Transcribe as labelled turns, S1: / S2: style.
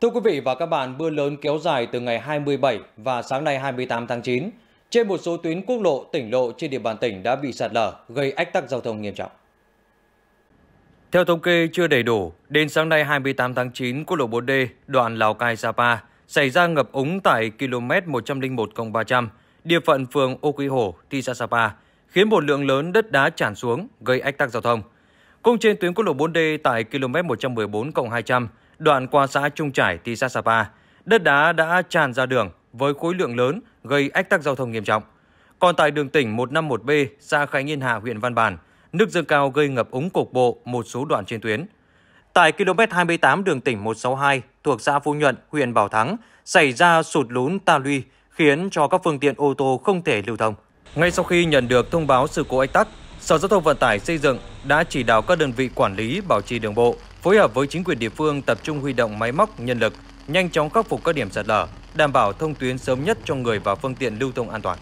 S1: Thưa quý vị và các bạn, mưa lớn kéo dài từ ngày 27 và sáng nay 28 tháng 9. Trên một số tuyến quốc lộ, tỉnh lộ trên địa bàn tỉnh đã bị sạt lở, gây ách tắc giao thông nghiêm trọng. Theo thống kê chưa đầy đủ, đến sáng nay 28 tháng 9, quốc lộ 4D, đoạn Lào Cai Sapa xảy ra ngập úng tại km 101 300, địa phận phường Ô Quý Hồ, thị xã Sapa, khiến một lượng lớn đất đá tràn xuống, gây ách tắc giao thông. Cũng trên tuyến quốc lộ 4D tại km 114 200, đoạn qua xã Trung Trải, thị xã Sapa, đất đá đã tràn ra đường với khối lượng lớn gây ách tắc giao thông nghiêm trọng. Còn tại đường tỉnh 151B, xã Khánh Yên Hà, huyện Văn Bàn, nước dâng cao gây ngập úng cục bộ một số đoạn trên tuyến. Tại km 28 đường tỉnh 162 thuộc xã Phú Nhuận, huyện Bảo Thắng xảy ra sụt lún ta luy khiến cho các phương tiện ô tô không thể lưu thông. Ngay sau khi nhận được thông báo sự cố ách tắc, Sở Giao thông Vận tải xây dựng đã chỉ đạo các đơn vị quản lý bảo trì đường bộ, phối hợp với chính quyền địa phương tập trung huy động máy móc, nhân lực, nhanh chóng khắc phục các điểm sạt lở, đảm bảo thông tuyến sớm nhất cho người và phương tiện lưu thông an toàn.